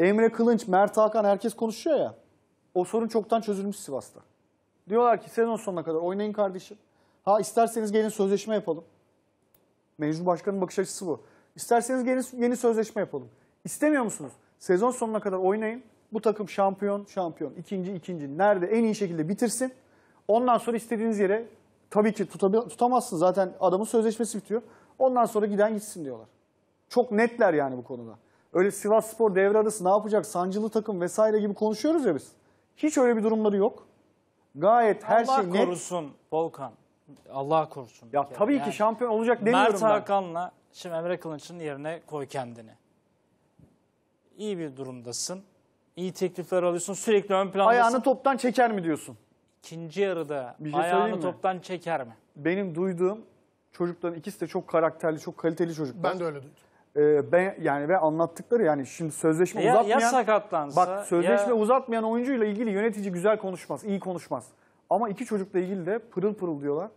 Emre Kılınç, Mert Hakan herkes konuşuyor ya. O sorun çoktan çözülmüş Sivas'ta. Diyorlar ki sezon sonuna kadar oynayın kardeşim. Ha isterseniz gelin sözleşme yapalım. Meclis Başkan'ın bakış açısı bu. İsterseniz gelin yeni sözleşme yapalım. İstemiyor musunuz? Sezon sonuna kadar oynayın. Bu takım şampiyon, şampiyon. ikinci ikinci. Nerede en iyi şekilde bitirsin. Ondan sonra istediğiniz yere tabii ki tutamazsınız Zaten adamın sözleşmesi bitiyor. Ondan sonra giden gitsin diyorlar. Çok netler yani bu konuda. Öyle Sivas Spor devre arası ne yapacak, sancılı takım vesaire gibi konuşuyoruz ya biz. Hiç öyle bir durumları yok. Gayet her Allah şey Allah korusun Volkan. Allah korusun. Ya tabii yani, ki şampiyon olacak demiyorum Mert ben. Mert Hakan'la şimdi Emre Kılıç'ın yerine koy kendini. İyi bir durumdasın. İyi teklifler alıyorsun. Sürekli ön plandasın. Ayağını toptan çeker mi diyorsun? İkinci yarıda bir şey ayağını mi? toptan çeker mi? Benim duyduğum çocukların ikisi de çok karakterli, çok kaliteli çocuklar. Ben de öyle duydum e, ben yani ve anlattıkları yani şimdi sözleşme ya, uzatmayan ya sakatlansa, bak sözleşme ya... uzatmayan oyuncuyla ilgili yönetici güzel konuşmaz, iyi konuşmaz. Ama iki çocukla ilgili de pırıl pırıl diyorlar.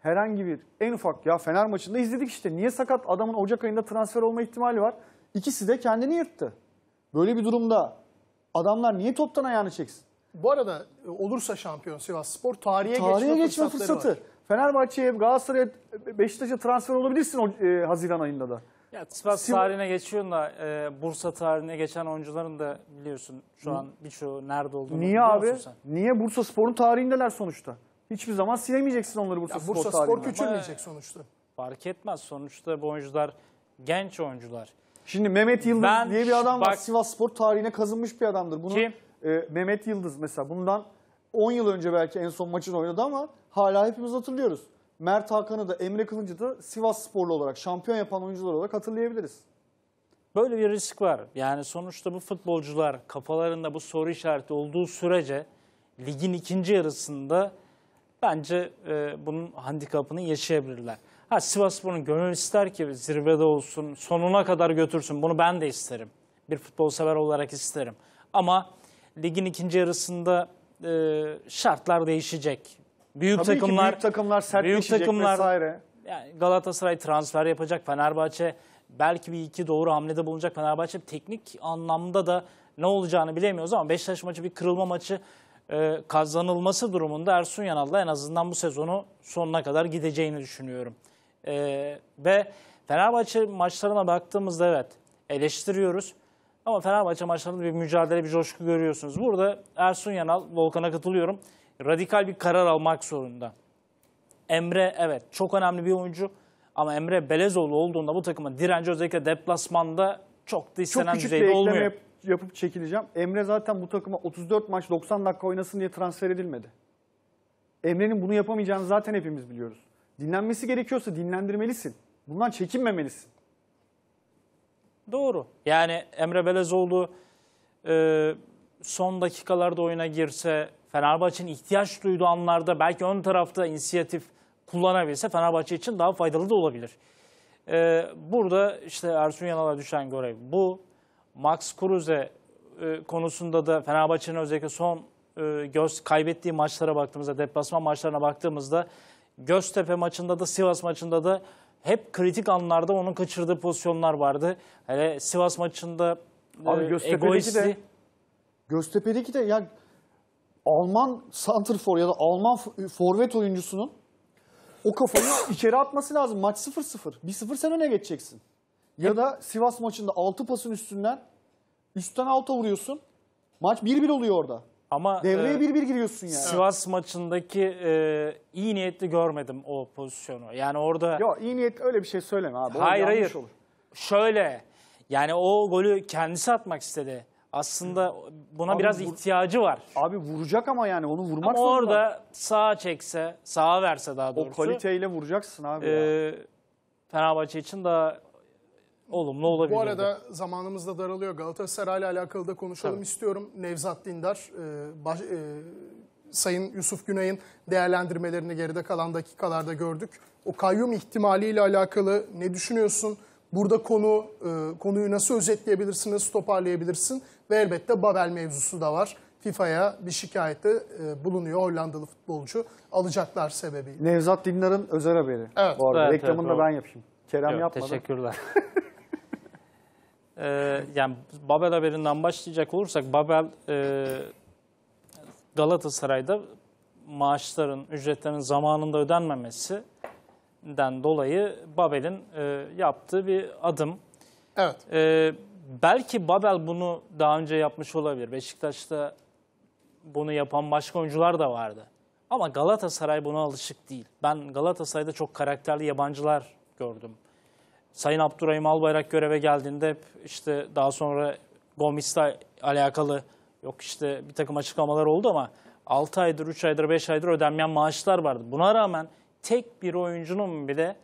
Herhangi bir en ufak ya Fener maçında izledik işte niye sakat adamın Ocak ayında transfer olma ihtimali var. İkisi de kendini yırttı. Böyle bir durumda adamlar niye toptan ayağını çeksin? Bu arada e, olursa şampiyon Sivas Spor tarihe, tarihe geçme, geçme fırsatı. Var. Fenerbahçe'ye, Galatasaray'a, Beşiktaş'a transfer olabilirsin o, e, Haziran ayında da. Ya Sivas Sim... tarihine geçiyorsun da e, Bursa tarihine geçen oyuncuların da biliyorsun şu an birçoğu nerede olduğunu Niye abi? Sen? Niye Bursa Spor'un tarihindeler sonuçta? Hiçbir zaman silemeyeceksin onları Bursa, ya, Bursa Spor, Spor tarihine. Bursa Spor küçülmeyecek sonuçta. Fark etmez sonuçta bu oyuncular genç oyuncular. Şimdi Mehmet Yıldız ben, diye bir adam bak, var. Sivas Spor tarihine kazınmış bir adamdır. Bunu, kim? E, Mehmet Yıldız mesela bundan 10 yıl önce belki en son maçını oynadı ama hala hepimiz hatırlıyoruz. Mert Hakan'ı da Emre Kılıncı da Sivas sporlu olarak şampiyon yapan oyuncular olarak hatırlayabiliriz. Böyle bir risk var. Yani sonuçta bu futbolcular kafalarında bu soru işareti olduğu sürece ligin ikinci yarısında bence e, bunun handikapını yaşayabilirler. Ha Spor'un gönül ister ki zirvede olsun, sonuna kadar götürsün. Bunu ben de isterim. Bir futbol sever olarak isterim. Ama ligin ikinci yarısında e, şartlar değişecek. Büyük Tabii takımlar, büyük takımlar sertleşecek büyük takımlar, vesaire. Yani Galatasaray transfer yapacak, Fenerbahçe belki bir iki doğru hamlede bulunacak. Fenerbahçe teknik anlamda da ne olacağını bilemiyoruz ama Beşiktaş maçı bir kırılma maçı e, kazanılması durumunda Ersun Yanal'da en azından bu sezonu sonuna kadar gideceğini düşünüyorum. E, ve Fenerbahçe maçlarına baktığımızda evet eleştiriyoruz. Ama Fenerbahçe maçlarında bir mücadele, bir coşku görüyorsunuz. Burada Ersun Yanal, Volkan'a katılıyorum radikal bir karar almak zorunda. Emre evet çok önemli bir oyuncu ama Emre Belezoğlu olduğunda bu takıma direnci özellikle deplasmanda çok da istenen çok küçük düzeyde bir yapıp çekileceğim. Emre zaten bu takıma 34 maç 90 dakika oynasın diye transfer edilmedi. Emre'nin bunu yapamayacağını zaten hepimiz biliyoruz. Dinlenmesi gerekiyorsa dinlendirmelisin. Bundan çekinmemelisin. Doğru. Yani Emre Belezoğlu e, son dakikalarda oyuna girse Fenerbahçe'nin ihtiyaç duyduğu anlarda belki ön tarafta inisiyatif kullanabilse Fenerbahçe için daha faydalı da olabilir. Ee, burada işte Ersun Yanal'a düşen görev bu. Max Kruse e, konusunda da Fenerbahçe'nin özellikle son e, göz kaybettiği maçlara baktığımızda, deplasman maçlarına baktığımızda Göztepe maçında da Sivas maçında da hep kritik anlarda onun kaçırdığı pozisyonlar vardı. Hele Sivas maçında Abi, e, egoisti. De, Göztepe'deki de ya Alman santrfor ya da Alman forvet oyuncusunun o kafayı içeri atması lazım. Maç 0-0. 1-0 sen öne geçeceksin. Ya da Sivas maçında 6 pasın üstünden üstten alta vuruyorsun. Maç 1-1 oluyor orada. Ama Devreye 1-1 e, giriyorsun yani. Sivas maçındaki e, iyi niyetli görmedim o pozisyonu. Yani orada... Yok iyi niyet öyle bir şey söyleme abi. hayır hayır. Olur. Şöyle yani o golü kendisi atmak istedi aslında buna Abi biraz vur- ihtiyacı var. Abi vuracak ama yani onu vurmak Ama zorunda. orada sağa çekse, sağa verse daha o kaliteyle vuracaksın abi. ya. E, Fenerbahçe için daha olumlu olabilir. Bu arada zamanımız da daralıyor. Galatasaray'la alakalı da konuşalım istiyorum. Nevzat Dindar, e, baş- e, Sayın Yusuf Güney'in değerlendirmelerini geride kalan dakikalarda gördük. O kayyum ihtimaliyle alakalı ne düşünüyorsun? Burada konu e, konuyu nasıl özetleyebilirsin, nasıl toparlayabilirsin ve elbette Babel mevzusu da var. FIFA'ya bir şikayette e, bulunuyor Hollandalı futbolcu alacaklar sebebi. Nevzat Dinler'in özel haberi. Evet. Bu arada evet, reklamını evet, da doğru. ben yapayım. Kerem Yok, yapmadı. Teşekkürler. ee, yani Babel haberinden başlayacak olursak Babel e, Galatasaray'da maaşların, ücretlerin zamanında ödenmemesi den dolayı Babel'in e, yaptığı bir adım. Evet. E, belki Babel bunu daha önce yapmış olabilir. Beşiktaş'ta bunu yapan başka oyuncular da vardı. Ama Galatasaray buna alışık değil. Ben Galatasaray'da çok karakterli yabancılar gördüm. Sayın Abdurrahim Albayrak göreve geldiğinde hep işte daha sonra Gomis'le alakalı yok işte bir takım açıklamalar oldu ama 6 aydır, 3 aydır, 5 aydır ödenmeyen maaşlar vardı. Buna rağmen tek bir oyuncunun bile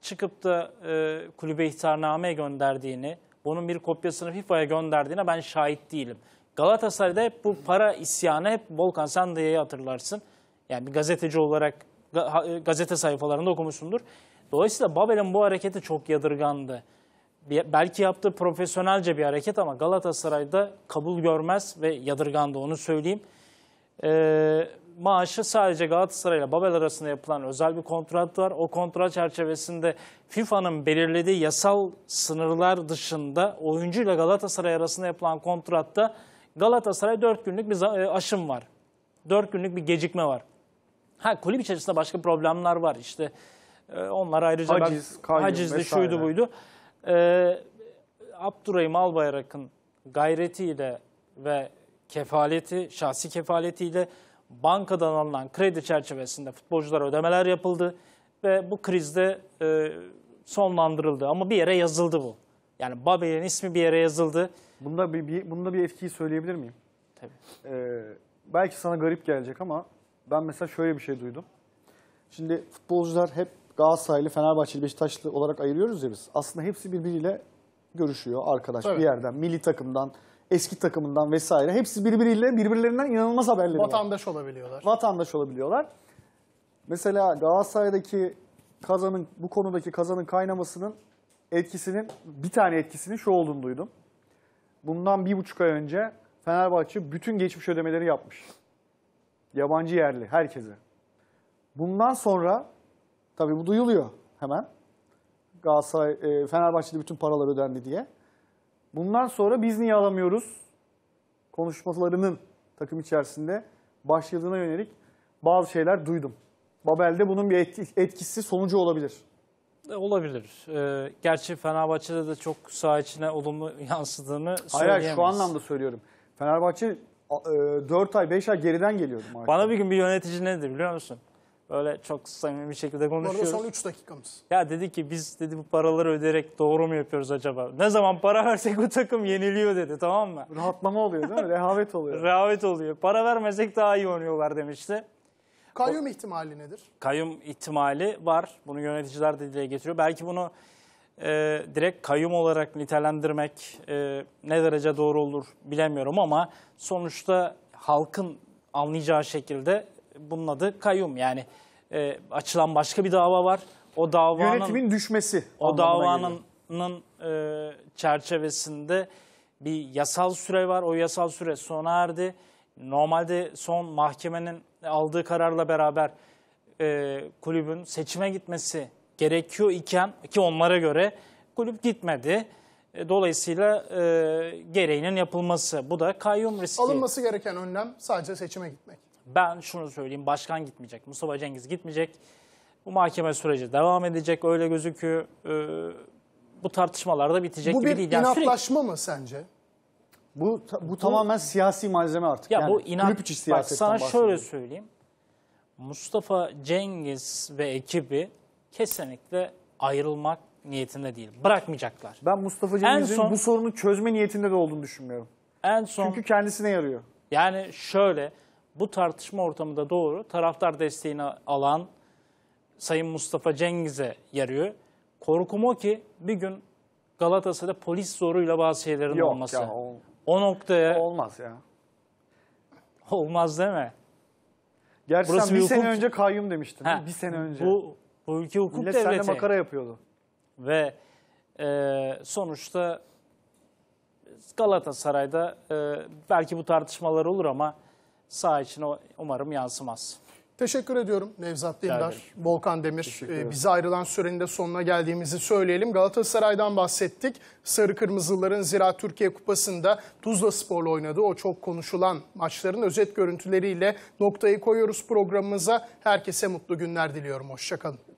çıkıp da e, kulübe ihtarname gönderdiğini, bunun bir kopyasını FIFA'ya gönderdiğine ben şahit değilim. Galatasaray'da hep bu para isyanı hep Volkan Sandı'yı hatırlarsın. Yani bir gazeteci olarak e, gazete sayfalarında okumuşsundur. Dolayısıyla Babel'in bu hareketi çok yadırgandı. Belki yaptığı profesyonelce bir hareket ama Galatasaray'da kabul görmez ve yadırgandı onu söyleyeyim. Ee, maaşı sadece Galatasaray ile Babel arasında yapılan özel bir kontrat var. O kontrat çerçevesinde FIFA'nın belirlediği yasal sınırlar dışında oyuncu ile Galatasaray arasında yapılan kontratta Galatasaray 4 günlük bir e, aşım var. 4 günlük bir gecikme var. Ha kulüp içerisinde başka problemler var işte. E, onlar ayrıca haciz, ben, kayyum, hacizli vesaire. şuydu buydu. Ee, Abdurrahim Albayrak'ın gayretiyle ve kefaleti, şahsi kefaletiyle bankadan alınan kredi çerçevesinde futbolculara ödemeler yapıldı ve bu krizde e, sonlandırıldı. Ama bir yere yazıldı bu. Yani Babel'in ismi bir yere yazıldı. Bunda bir, bir, bunda bir etkiyi söyleyebilir miyim? Tabii. Ee, belki sana garip gelecek ama ben mesela şöyle bir şey duydum. Şimdi futbolcular hep Galatasaraylı, Fenerbahçeli, Beşiktaşlı olarak ayırıyoruz ya biz. Aslında hepsi birbiriyle görüşüyor arkadaş Tabii. bir yerden. Milli takımdan, eski takımından vesaire. Hepsi birbiriyle birbirlerinden inanılmaz haberleri var. olabiliyorlar. Vatandaş olabiliyorlar. Mesela Galatasaray'daki kazanın bu konudaki kazanın kaynamasının etkisinin bir tane etkisinin şu olduğunu duydum. Bundan bir buçuk ay önce Fenerbahçe bütün geçmiş ödemeleri yapmış. Yabancı yerli herkese. Bundan sonra tabii bu duyuluyor hemen. Galatasaray, e, Fenerbahçe'de bütün paralar ödendi diye. Bundan sonra biz niye alamıyoruz konuşmalarının takım içerisinde başladığına yönelik bazı şeyler duydum. Babel'de bunun bir etkisi sonucu olabilir. E, olabilir. Ee, gerçi Fenerbahçe'de de çok saha içine olumlu yansıdığını söyleyemeyiz. Hayır şu anlamda söylüyorum. Fenerbahçe e, 4 ay 5 ay geriden geliyordu. Bana bir gün bir yönetici ne dedi biliyor musun? Böyle çok samimi bir şekilde konuşuyoruz. Bu son 3 dakikamız. Ya dedi ki biz dedi bu paraları öderek doğru mu yapıyoruz acaba? Ne zaman para versek bu takım yeniliyor dedi tamam mı? Rahatlama oluyor değil mi? Rehavet oluyor. Rehavet oluyor. Para vermesek daha iyi oynuyorlar demişti. Kayyum o, ihtimali nedir? Kayyum ihtimali var. Bunu yöneticiler de dile getiriyor. Belki bunu e, direkt kayyum olarak nitelendirmek e, ne derece doğru olur bilemiyorum ama sonuçta halkın anlayacağı şekilde bunun adı kayyum yani e, açılan başka bir dava var. O davanın Yönetimin düşmesi. O davanın e, çerçevesinde bir yasal süre var. O yasal süre sona erdi. Normalde son mahkemenin aldığı kararla beraber e, kulübün seçime gitmesi gerekiyor iken ki onlara göre kulüp gitmedi. E, dolayısıyla e, gereğinin yapılması bu da kayyum riski. Alınması gereken önlem sadece seçime gitmek ben şunu söyleyeyim başkan gitmeyecek, Mustafa Cengiz gitmeyecek. Bu mahkeme süreci devam edecek öyle gözüküyor. Ee, bu tartışmalar da bitecek bu gibi değil. Yani sürekli- inatlaşma mı sence? Bu, bu, tamamen siyasi malzeme artık. Ya yani bu inan... kulüp içi Bak siyasetten sana şöyle söyleyeyim. Mustafa Cengiz ve ekibi kesinlikle ayrılmak niyetinde değil. Bırakmayacaklar. Ben Mustafa Cengiz'in bu sorunu çözme niyetinde de olduğunu düşünmüyorum. En son Çünkü kendisine yarıyor. yani şöyle bu tartışma ortamında doğru taraftar desteğini alan Sayın Mustafa Cengiz'e yarıyor. Korkum o ki bir gün Galatasaray'da polis zoruyla bazı şeylerin Yok olması. Ya, ol, o noktaya olmaz ya. Olmaz değil mi? Gerçi Burası sen bir, bir hukuk... önce kayyum demiştin. Ha, bir sene önce. Bu, bu ülke hukuk Millet devleti. Millet makara yapıyordu. Ve e, sonuçta Galatasaray'da e, belki bu tartışmalar olur ama sağ için umarım yansımaz. Teşekkür ediyorum Nevzat Dindar, Volkan Demir. Ee, bize ayrılan sürenin de sonuna geldiğimizi söyleyelim. Galatasaray'dan bahsettik. Sarı Kırmızıların Zira Türkiye Kupası'nda Tuzla Spor'la oynadığı o çok konuşulan maçların özet görüntüleriyle noktayı koyuyoruz programımıza. Herkese mutlu günler diliyorum. Hoşçakalın.